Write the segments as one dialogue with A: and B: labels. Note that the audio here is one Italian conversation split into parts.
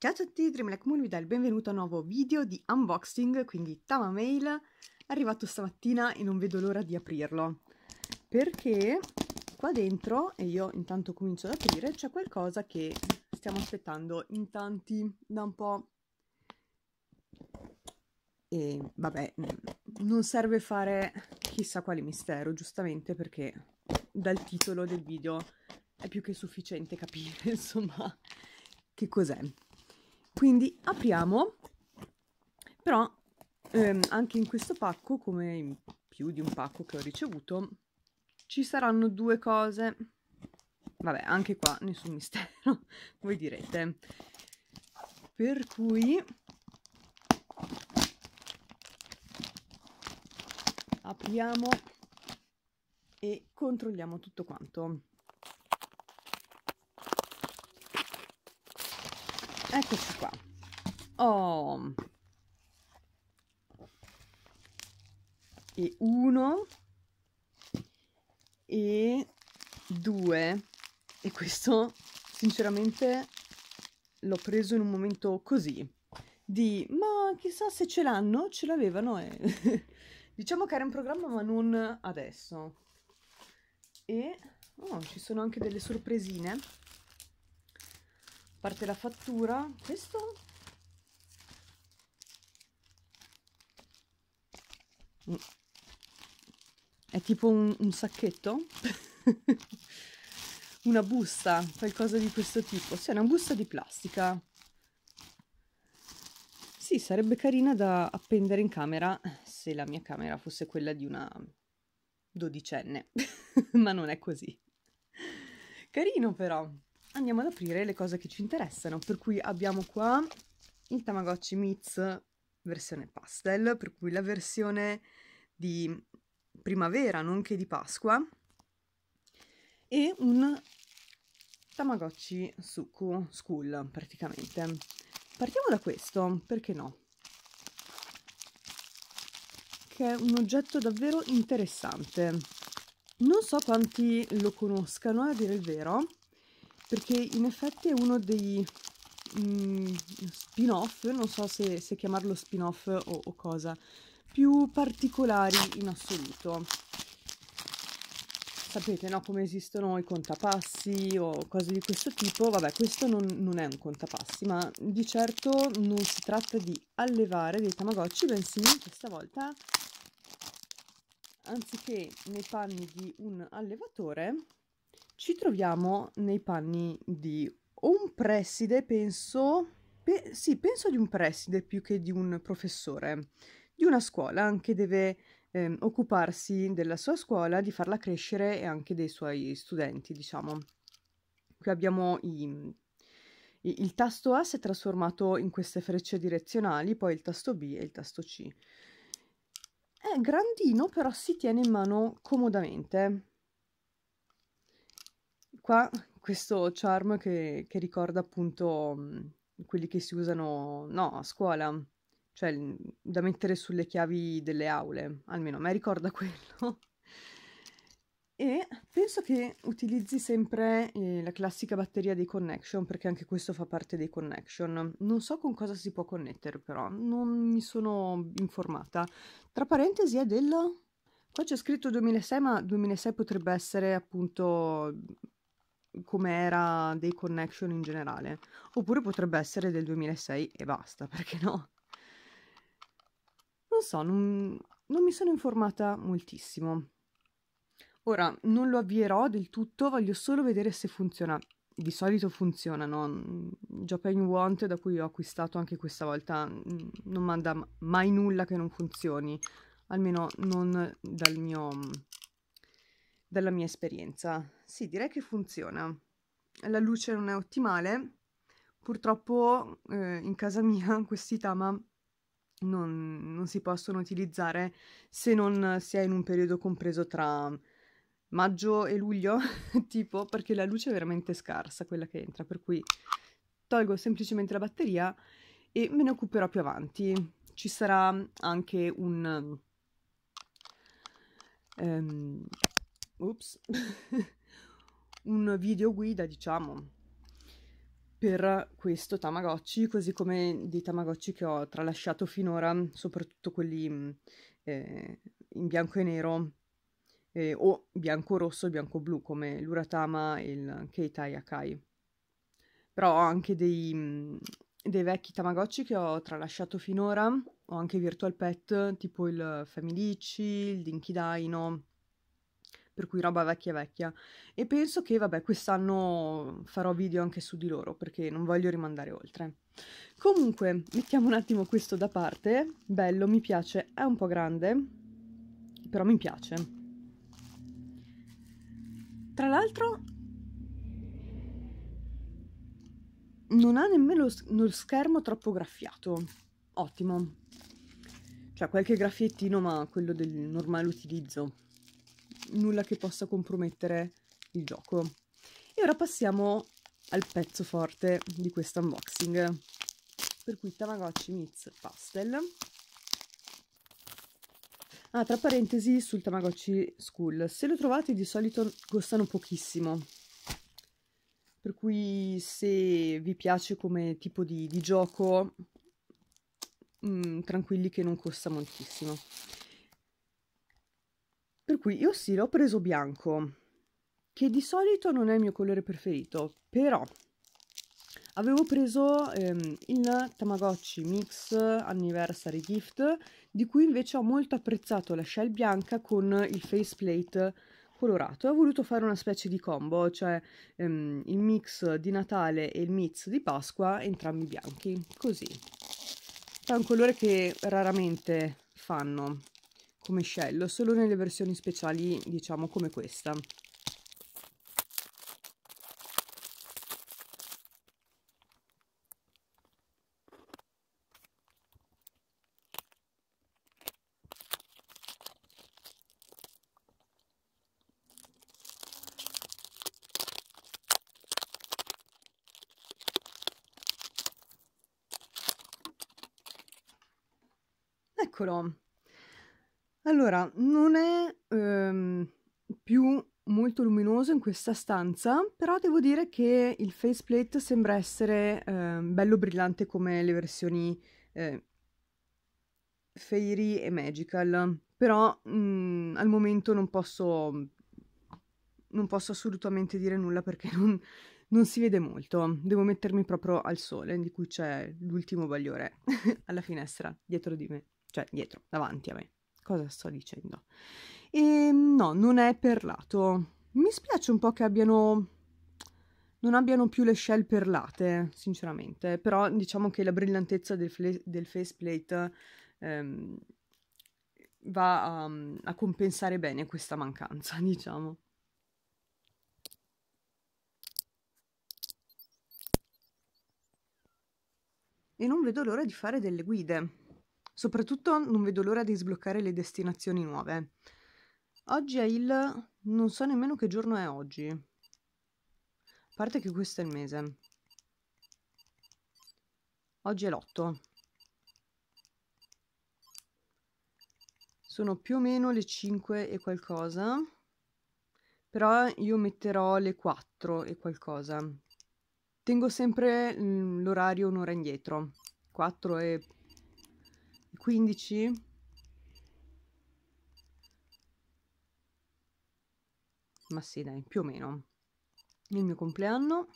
A: Ciao a tutti, vi dà il benvenuto a un nuovo video di unboxing, quindi Tama Mail, arrivato stamattina e non vedo l'ora di aprirlo, perché qua dentro, e io intanto comincio ad aprire, c'è qualcosa che stiamo aspettando in tanti da un po'. E vabbè, non serve fare chissà quale mistero, giustamente perché dal titolo del video è più che sufficiente capire, insomma, che cos'è. Quindi apriamo, però ehm, anche in questo pacco, come in più di un pacco che ho ricevuto, ci saranno due cose. Vabbè, anche qua nessun mistero, voi direte. Per cui apriamo e controlliamo tutto quanto. eccoci qua oh e uno e due e questo sinceramente l'ho preso in un momento così di ma chissà se ce l'hanno ce l'avevano eh. diciamo che era un programma ma non adesso e oh, ci sono anche delle sorpresine parte la fattura questo mm. è tipo un, un sacchetto una busta qualcosa di questo tipo è una busta di plastica sì sarebbe carina da appendere in camera se la mia camera fosse quella di una dodicenne ma non è così carino però andiamo ad aprire le cose che ci interessano. Per cui abbiamo qua il Tamagotchi Meets versione pastel, per cui la versione di primavera nonché di Pasqua e un Tamagotchi Suku School praticamente. Partiamo da questo, perché no? Che è un oggetto davvero interessante. Non so quanti lo conoscano, a dire il vero, perché in effetti è uno dei mm, spin-off, non so se, se chiamarlo spin-off o, o cosa, più particolari in assoluto. Sapete, no, come esistono i contapassi o cose di questo tipo? Vabbè, questo non, non è un contapassi, ma di certo non si tratta di allevare dei tamagotchi, bensì questa volta, anziché nei panni di un allevatore, ci troviamo nei panni di un preside, penso, pe- sì, penso di un preside più che di un professore, di una scuola che deve eh, occuparsi della sua scuola, di farla crescere e anche dei suoi studenti, diciamo. Qui abbiamo i, il tasto A si è trasformato in queste frecce direzionali, poi il tasto B e il tasto C. È grandino, però si tiene in mano comodamente qua questo charm che, che ricorda appunto quelli che si usano no, a scuola, cioè da mettere sulle chiavi delle aule, almeno a me ricorda quello. e penso che utilizzi sempre eh, la classica batteria dei connection perché anche questo fa parte dei connection. Non so con cosa si può connettere però, non mi sono informata. Tra parentesi è del... Qua c'è scritto 2006, ma 2006 potrebbe essere appunto come era dei connection in generale. Oppure potrebbe essere del 2006 e basta, perché no? Non so, non, non mi sono informata moltissimo. Ora, non lo avvierò del tutto, voglio solo vedere se funziona. Di solito funziona, no? Mm, Japan Want, da cui ho acquistato anche questa volta, mm, non manda mai nulla che non funzioni. Almeno non dal mio mm, dalla mia esperienza. Sì, direi che funziona. La luce non è ottimale. Purtroppo eh, in casa mia questi tama non, non, si possono utilizzare se non si è in un periodo compreso tra maggio e luglio, tipo, perché la luce è veramente scarsa quella che entra, per cui tolgo semplicemente la batteria e me ne occuperò più avanti. Ci sarà anche un... Um, ups, un video guida, diciamo, per questo Tamagotchi, così come dei Tamagotchi che ho tralasciato finora, soprattutto quelli mm, eh, in bianco e nero, eh, o bianco-rosso e bianco-blu, come l'Uratama e il Keitai Akai. Però ho anche dei, mm, dei vecchi Tamagotchi che ho tralasciato finora, ho anche Virtual Pet, tipo il Family Familici, il Dinky Dino, per cui roba vecchia vecchia. E penso che, vabbè, quest'anno farò video anche su di loro, perché non voglio rimandare oltre. Comunque, mettiamo un attimo questo da parte. Bello, mi piace, è un po' grande, però mi piace. Tra l'altro, non ha nemmeno lo schermo troppo graffiato. Ottimo. Cioè, qualche graffiettino, ma quello del normale utilizzo nulla che possa compromettere il gioco. E ora passiamo al pezzo forte di questo unboxing, per cui Tamagotchi Meets Pastel. Ah, tra parentesi, sul Tamagotchi School, se lo trovate di solito costano pochissimo, per cui se vi piace come tipo di, di gioco, mh, mm, tranquilli che non costa moltissimo. Per cui io sì, l'ho preso bianco, che di solito non è il mio colore preferito, però avevo preso ehm, il Tamagotchi Mix Anniversary Gift, di cui invece ho molto apprezzato la shell bianca con il faceplate colorato ho voluto fare una specie di combo, cioè ehm, il mix di Natale e il mix di Pasqua, entrambi bianchi, così. È un colore che raramente fanno, come scello solo nelle versioni speciali diciamo come questa Eccolo, allora, non è, ehm, più molto luminoso in questa stanza, però devo dire che il faceplate sembra essere ehm, bello brillante come le versioni eh, Fairy e Magical, però mh, mm, al momento non posso, non posso assolutamente dire nulla perché non, non si vede molto, devo mettermi proprio al sole, di cui c'è l'ultimo bagliore alla finestra, dietro di me, cioè dietro, davanti a me cosa sto dicendo? E no, non è perlato. Mi spiace un po' che abbiano non abbiano più le shell perlate, sinceramente, però diciamo che la brillantezza del, del faceplate ehm, va a, a compensare bene questa mancanza, diciamo. E non vedo l'ora di fare delle guide. Soprattutto non vedo l'ora di sbloccare le destinazioni nuove. Oggi è il... non so nemmeno che giorno è oggi. A parte che questo è il mese. Oggi è l'8. Sono più o meno le 5 e qualcosa. Però io metterò le 4 e qualcosa. Tengo sempre mm, l'orario un'ora indietro. 4 e 15 ma sì dai più o meno il mio compleanno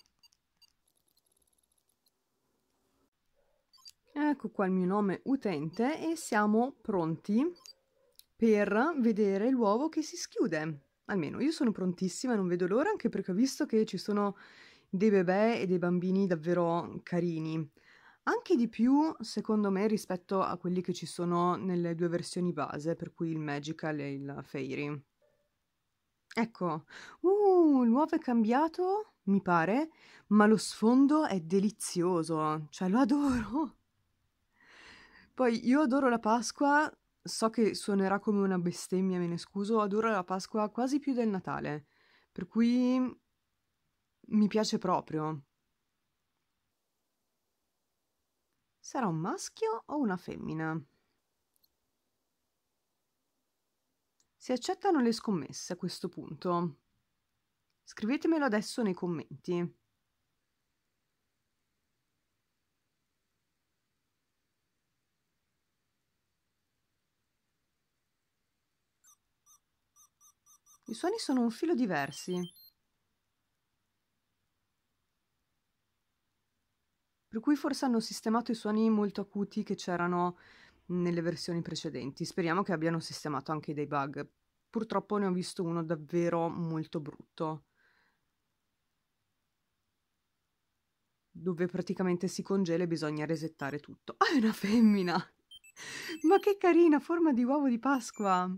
A: ecco qua il mio nome utente e siamo pronti per vedere l'uovo che si schiude almeno io sono prontissima non vedo l'ora anche perché ho visto che ci sono dei bebè e dei bambini davvero carini anche di più, secondo me, rispetto a quelli che ci sono nelle due versioni base, per cui il Magical e il Fairy. Ecco, uh, l'uovo è cambiato, mi pare, ma lo sfondo è delizioso, cioè lo adoro. Poi io adoro la Pasqua, so che suonerà come una bestemmia, me ne scuso, adoro la Pasqua quasi più del Natale, per cui mi piace proprio. Sarà un maschio o una femmina? Si accettano le scommesse a questo punto. Scrivetemelo adesso nei commenti. I suoni sono un filo diversi. cui forse hanno sistemato i suoni molto acuti che c'erano nelle versioni precedenti. Speriamo che abbiano sistemato anche dei bug. Purtroppo ne ho visto uno davvero molto brutto. Dove praticamente si congela e bisogna resettare tutto. Ah, è una femmina! ma che carina, forma di uovo di Pasqua!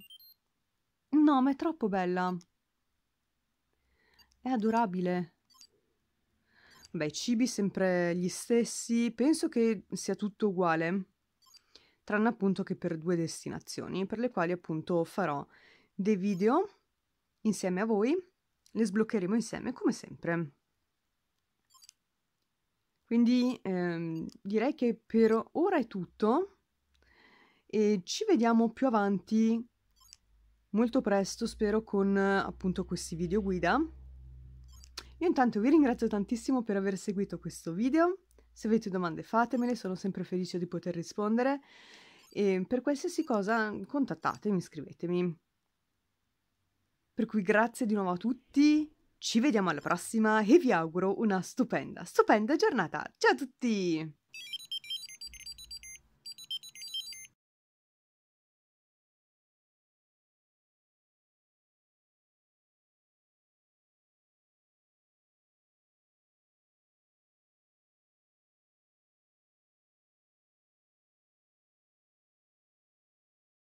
A: No, ma è troppo bella. È adorabile. Beh, i cibi sempre gli stessi, penso che sia tutto uguale, tranne appunto che per due destinazioni, per le quali appunto farò dei video insieme a voi, le sbloccheremo insieme come sempre. Quindi ehm, direi che per ora è tutto e ci vediamo più avanti molto presto, spero, con appunto questi video guida io intanto vi ringrazio tantissimo per aver seguito questo video, se avete domande fatemele, sono sempre felice di poter rispondere e per qualsiasi cosa contattatemi, iscrivetemi. Per cui grazie di nuovo a tutti, ci vediamo alla prossima e vi auguro una stupenda, stupenda giornata. Ciao a tutti!